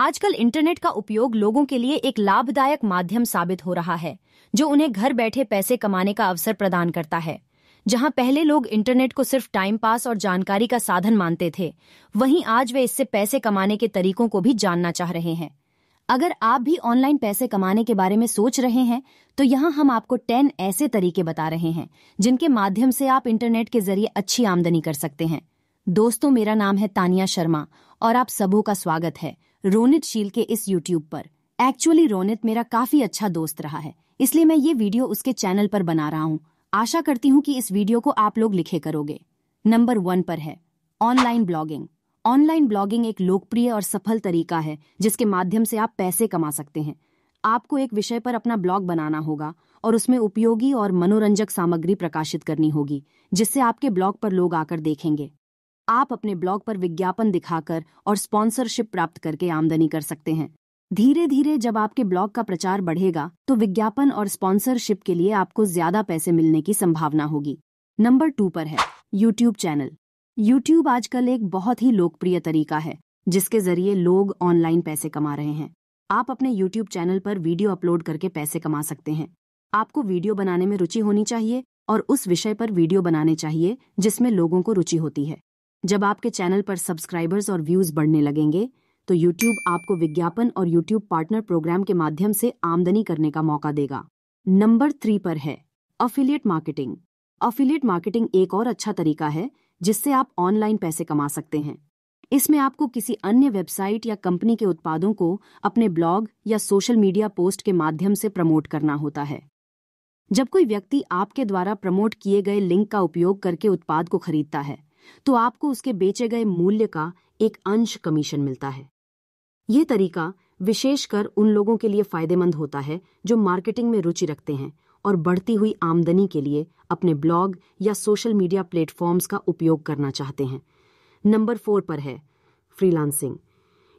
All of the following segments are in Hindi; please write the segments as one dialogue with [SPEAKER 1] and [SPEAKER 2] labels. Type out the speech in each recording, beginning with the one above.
[SPEAKER 1] आजकल इंटरनेट का उपयोग लोगों के लिए एक लाभदायक माध्यम साबित हो रहा है जो उन्हें घर बैठे पैसे कमाने का अवसर प्रदान करता है जहां पहले लोग इंटरनेट को सिर्फ टाइम पास और जानकारी का साधन मानते थे वहीं आज वे इससे पैसे कमाने के तरीकों को भी जानना चाह रहे हैं अगर आप भी ऑनलाइन पैसे कमाने के बारे में सोच रहे हैं तो यहाँ हम आपको टेन ऐसे तरीके बता रहे हैं जिनके माध्यम से आप इंटरनेट के जरिए अच्छी आमदनी कर सकते हैं दोस्तों मेरा नाम है तानिया शर्मा और आप सबों का स्वागत है रोनित शील के इस यूट्यूब पर एक्चुअली रोनित मेरा काफी अच्छा दोस्त रहा है इसलिए मैं ये वीडियो उसके चैनल पर बना रहा हूँ आशा करती हूँ कि इस वीडियो को आप लोग लिखे करोगे नंबर वन पर है ऑनलाइन ब्लॉगिंग ऑनलाइन ब्लॉगिंग एक लोकप्रिय और सफल तरीका है जिसके माध्यम से आप पैसे कमा सकते हैं आपको एक विषय पर अपना ब्लॉग बनाना होगा और उसमें उपयोगी और मनोरंजक सामग्री प्रकाशित करनी होगी जिससे आपके ब्लॉग पर लोग आकर देखेंगे आप अपने ब्लॉग पर विज्ञापन दिखाकर और स्पॉन्सरशिप प्राप्त करके आमदनी कर सकते हैं धीरे धीरे जब आपके ब्लॉग का प्रचार बढ़ेगा तो विज्ञापन और स्पॉन्सरशिप के लिए आपको ज्यादा पैसे मिलने की संभावना होगी नंबर टू पर है यूट्यूब चैनल यूट्यूब आजकल एक बहुत ही लोकप्रिय तरीका है जिसके जरिए लोग ऑनलाइन पैसे कमा रहे हैं आप अपने यूट्यूब चैनल पर वीडियो अपलोड करके पैसे कमा सकते हैं आपको वीडियो बनाने में रुचि होनी चाहिए और उस विषय पर वीडियो बनाने चाहिए जिसमें लोगों को रुचि होती है जब आपके चैनल पर सब्सक्राइबर्स और व्यूज बढ़ने लगेंगे तो यूट्यूब आपको विज्ञापन और यूट्यूब पार्टनर प्रोग्राम के माध्यम से आमदनी करने का मौका देगा नंबर थ्री पर है अफिलियट मार्केटिंग अफिलियट मार्केटिंग एक और अच्छा तरीका है जिससे आप ऑनलाइन पैसे कमा सकते हैं इसमें आपको किसी अन्य वेबसाइट या कंपनी के उत्पादों को अपने ब्लॉग या सोशल मीडिया पोस्ट के माध्यम से प्रमोट करना होता है जब कोई व्यक्ति आपके द्वारा प्रमोट किए गए लिंक का उपयोग करके उत्पाद को खरीदता है
[SPEAKER 2] तो आपको उसके बेचे गए मूल्य का एक अंश कमीशन मिलता है यह तरीका विशेषकर उन लोगों के लिए फायदेमंद होता है जो मार्केटिंग में रुचि रखते हैं और बढ़ती हुई आमदनी के लिए अपने ब्लॉग या सोशल मीडिया प्लेटफॉर्म्स का उपयोग करना चाहते हैं नंबर फोर पर है फ्रीलांसिंग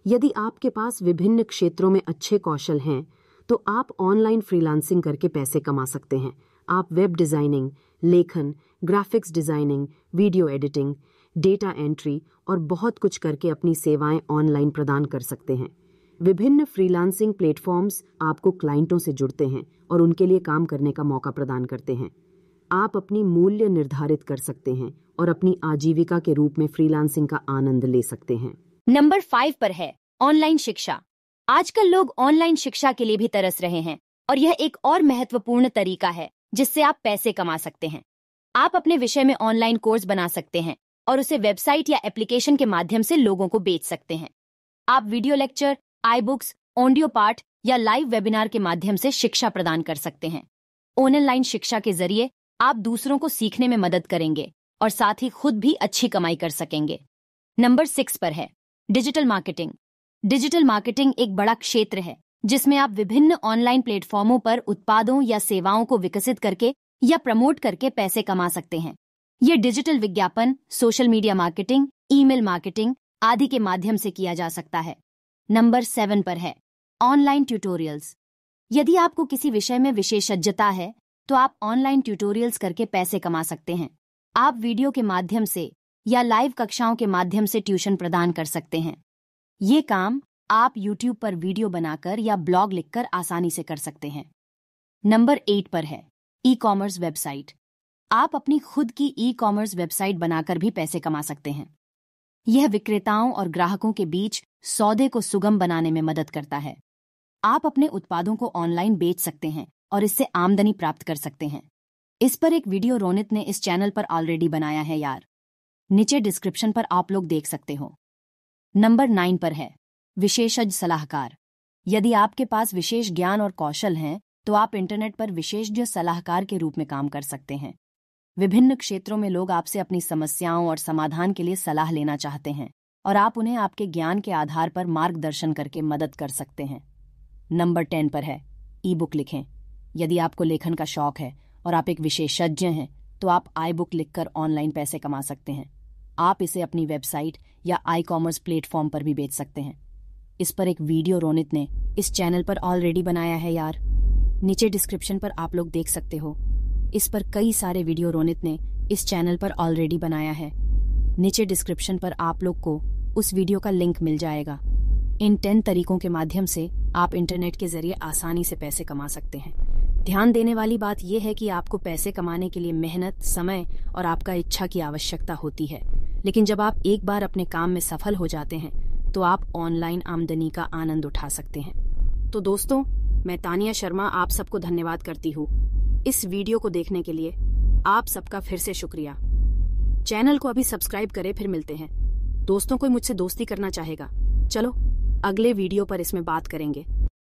[SPEAKER 2] यदि आपके पास विभिन्न क्षेत्रों में अच्छे कौशल हैं तो आप ऑनलाइन फ्रीलांसिंग करके पैसे कमा सकते हैं आप वेब डिज़ाइनिंग लेखन graphics designing video editing data entry और बहुत कुछ करके अपनी सेवाएं ऑनलाइन प्रदान कर सकते हैं विभिन्न फ्रीलांसिंग प्लेटफॉर्म्स आपको क्लाइंटों से जुड़ते हैं और उनके लिए काम करने का मौका प्रदान करते हैं आप अपनी मूल्य निर्धारित कर सकते हैं और अपनी आजीविका के रूप में फ्रीलांसिंग का आनंद ले सकते हैं
[SPEAKER 1] नंबर फाइव पर है ऑनलाइन शिक्षा आजकल लोग ऑनलाइन शिक्षा के लिए भी तरस रहे हैं और यह एक और महत्वपूर्ण तरीका है जिससे आप पैसे कमा सकते हैं आप अपने विषय में ऑनलाइन कोर्स बना सकते हैं और उसे वेबसाइट या एप्लीकेशन के माध्यम से लोगों को बेच सकते हैं आप video lecture e books audio पाठ या लाइव वेबिनार के माध्यम से शिक्षा प्रदान कर सकते हैं ऑनलाइन शिक्षा के जरिए आप दूसरों को सीखने में मदद करेंगे और साथ ही खुद भी अच्छी कमाई कर सकेंगे नंबर सिक्स पर है डिजिटल मार्केटिंग डिजिटल मार्केटिंग एक बड़ा क्षेत्र है जिसमें आप विभिन्न ऑनलाइन प्लेटफॉर्मों पर उत्पादों या सेवाओं को विकसित करके या प्रमोट करके पैसे कमा सकते हैं ये डिजिटल विज्ञापन social media marketing email marketing आदि के माध्यम से किया जा सकता है नंबर सेवन पर है ऑनलाइन ट्यूटोरियल्स यदि आपको किसी विषय में विशेषज्ञता है तो आप ऑनलाइन ट्यूटोरियल्स करके पैसे कमा सकते हैं आप वीडियो के माध्यम से या लाइव कक्षाओं के माध्यम से ट्यूशन प्रदान कर सकते हैं ये काम आप YouTube पर वीडियो बनाकर या ब्लॉग लिखकर आसानी से कर सकते हैं नंबर एट पर है ई कॉमर्स वेबसाइट आप अपनी खुद की ई कॉमर्स वेबसाइट बनाकर भी पैसे कमा सकते हैं यह विक्रेताओं और ग्राहकों के बीच सौदे को सुगम बनाने में मदद करता है आप अपने उत्पादों को ऑनलाइन बेच सकते हैं और इससे आमदनी प्राप्त कर सकते हैं इस पर एक वीडियो रोनित ने इस चैनल पर ऑलरेडी बनाया है यार नीचे डिस्क्रिप्शन पर आप लोग देख सकते हो नंबर नाइन पर है विशेषज्ञ सलाहकार यदि आपके पास विशेष ज्ञान और कौशल हैं तो आप इंटरनेट पर विशेषज्ञ सलाहकार के रूप में काम कर सकते हैं विभिन्न क्षेत्रों में लोग आपसे अपनी समस्याओं और समाधान के लिए सलाह लेना चाहते हैं और आप उन्हें आपके ज्ञान के आधार पर मार्गदर्शन करके मदद कर सकते हैं नंबर टेन पर है ई बुक लिखें यदि आपको लेखन का शौक है और आप एक विशेषज्ञ हैं तो आप आई बुक लिखकर ऑनलाइन पैसे कमा सकते हैं आप इसे अपनी वेबसाइट या आई कॉमर्स प्लेटफॉर्म पर भी बेच सकते हैं इस पर एक वीडियो रोनित ने इस चैनल पर ऑलरेडी बनाया है यार नीचे डिस्क्रिप्शन पर आप लोग देख सकते हो इस पर कई सारे वीडियो रोनित ने इस चैनल पर ऑलरेडी बनाया है नीचे डिस्क्रिप्शन पर आप लोग को उस वीडियो का लिंक मिल जाएगा इन टेन तरीकों के माध्यम से आप इंटरनेट के जरिए आसानी से पैसे कमा सकते हैं ध्यान देने वाली बात यह है कि आपको पैसे कमाने के लिए मेहनत समय और आपका इच्छा की आवश्यकता होती है लेकिन जब आप एक बार अपने काम में सफल हो जाते हैं तो आप ऑनलाइन आमदनी का आनंद उठा सकते हैं तो दोस्तों मैं तानिया शर्मा आप सबको धन्यवाद करती हूँ इस वीडियो को देखने के लिए आप सबका फिर से शुक्रिया चैनल को अभी सब्सक्राइब करें फिर मिलते हैं दोस्तों कोई मुझसे दोस्ती करना चाहेगा चलो अगले वीडियो पर इसमें बात करेंगे